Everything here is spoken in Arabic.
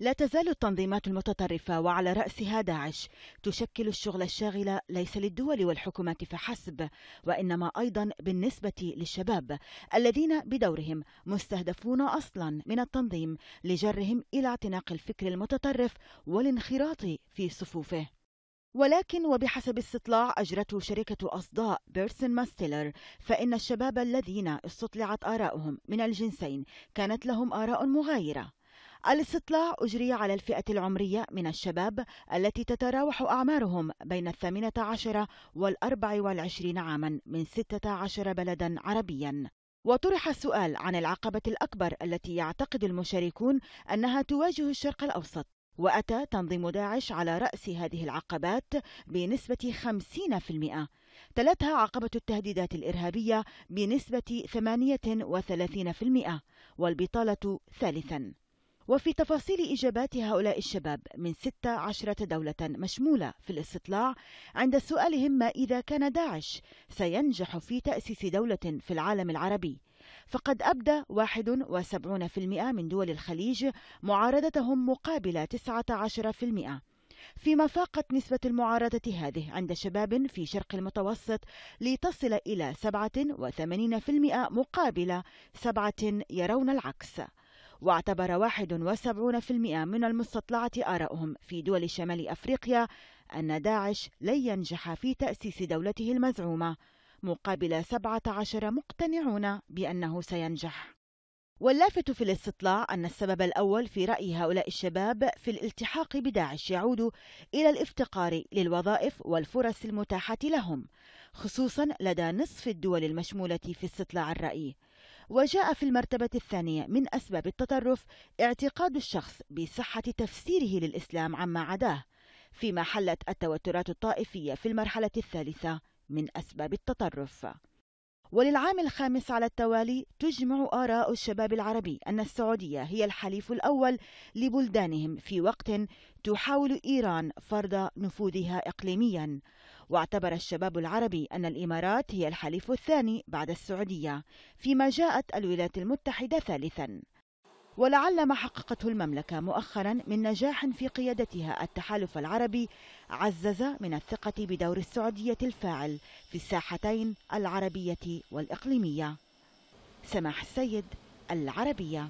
لا تزال التنظيمات المتطرفة وعلى رأسها داعش تشكل الشغل الشاغل ليس للدول والحكومات فحسب، وإنما أيضا بالنسبة للشباب الذين بدورهم مستهدفون أصلا من التنظيم لجرهم إلى اعتناق الفكر المتطرف والانخراط في صفوفه. ولكن وبحسب استطلاع أجرته شركة أصداء بيرسون ماستيلر فإن الشباب الذين استطلعت آراؤهم من الجنسين كانت لهم آراء مغايرة الاستطلاع أجري على الفئة العمرية من الشباب التي تتراوح أعمارهم بين الثامنة عشر والأربع والعشرين عاما من ستة عشر بلدا عربيا وطرح السؤال عن العقبة الأكبر التي يعتقد المشاركون أنها تواجه الشرق الأوسط وأتى تنظيم داعش على رأس هذه العقبات بنسبة 50% تلتها عقبة التهديدات الإرهابية بنسبة 38% والبطالة ثالثاً وفي تفاصيل إجابات هؤلاء الشباب من 16 دولة مشمولة في الاستطلاع عند سؤالهم ما إذا كان داعش سينجح في تأسيس دولة في العالم العربي فقد أبدى 71% من دول الخليج معارضتهم مقابل 19% فيما فاقت نسبة المعارضة هذه عند شباب في شرق المتوسط لتصل إلى 87% مقابل 7 يرون العكس واعتبر 71% من المستطلعة آرائهم في دول شمال أفريقيا أن داعش لن ينجح في تأسيس دولته المزعومة مقابل 17 مقتنعون بأنه سينجح واللافت في الاستطلاع أن السبب الأول في رأي هؤلاء الشباب في الالتحاق بداعش يعود إلى الافتقار للوظائف والفرص المتاحة لهم خصوصا لدى نصف الدول المشمولة في استطلاع الرأي وجاء في المرتبة الثانية من أسباب التطرف اعتقاد الشخص بصحة تفسيره للإسلام عما عداه فيما حلت التوترات الطائفية في المرحلة الثالثة من أسباب التطرف وللعام الخامس على التوالي تجمع آراء الشباب العربي أن السعودية هي الحليف الأول لبلدانهم في وقت تحاول إيران فرض نفوذها إقليميا واعتبر الشباب العربي أن الإمارات هي الحليف الثاني بعد السعودية فيما جاءت الولايات المتحدة ثالثا ولعل ما حققته المملكة مؤخرا من نجاح في قيادتها التحالف العربي عزز من الثقة بدور السعودية الفاعل في الساحتين العربية والإقليمية سماح السيد العربية